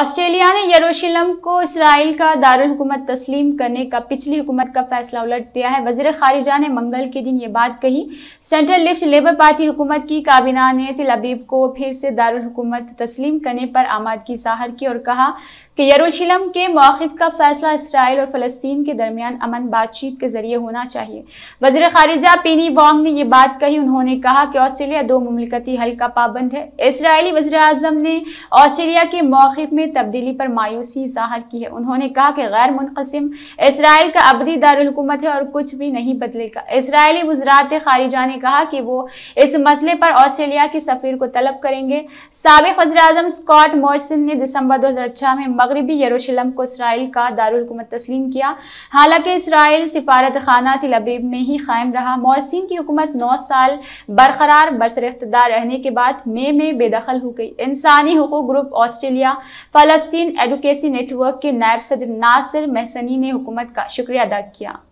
Australia ने यरूशलम को Israel का दारुल हुकूमत तस्लीम करने का पिछली हुकूमत का फैसला उलट दिया है वजीर खारिजा ने मंगल के दिन ये बात कही सेंट्रल लिफ्ट लेबर पार्टी हुकूमत की काबीना ने तिल अबीब को फिर से दारुल हुकूमत तस्लीम करने पर आमादगी जाहिर की और कहा कि यरूशलम के मौक़ का फैसला इसराइल और फ़लस्तीन के दरमियान अमन बातचीत के जरिए होना चाहिए वजी खारिजा पीनी वॉन्ग ने यह बात कही उन्होंने कहा कि ऑस्ट्रेलिया दो ममलिकती हल का पाबंद है इसराइली वजर अजम ने ऑस्ट्रेलिया के मौक़ में तब्दीली पर मायूसी जाहिर की है उन्होंने कहा कि गैर मुनकसम इसराइल का अबदी दारकूमत है और कुछ भी नहीं बदलेगा इसराइली वजरात खारिजा ने कहा कि वो इस मसले पर ऑस्ट्रेलिया के सफ़ीर को तलब करेंगे सबक वजी अजम स्कॉट मॉरिसन ने दिसंबर दो हज़ार अच्छा में मगरबी यरूशलम को इसराइल का दारकूमत तस्लीम किया हालांकि इसराइल सिफारत खाना तिलबीब में ही कायम रहा मौरसिन की हुकूमत नौ साल बरकरार बरसर इकतदार रहने के बाद मे में बेदखल हो गई इंसानी हकूक ग्रुप ऑस्ट्रेलिया फ़लस्तीन एडुकेसी नेटवर्क के नायब सदर नासिर महसनी ने हुकूमत का शुक्रिया अदा किया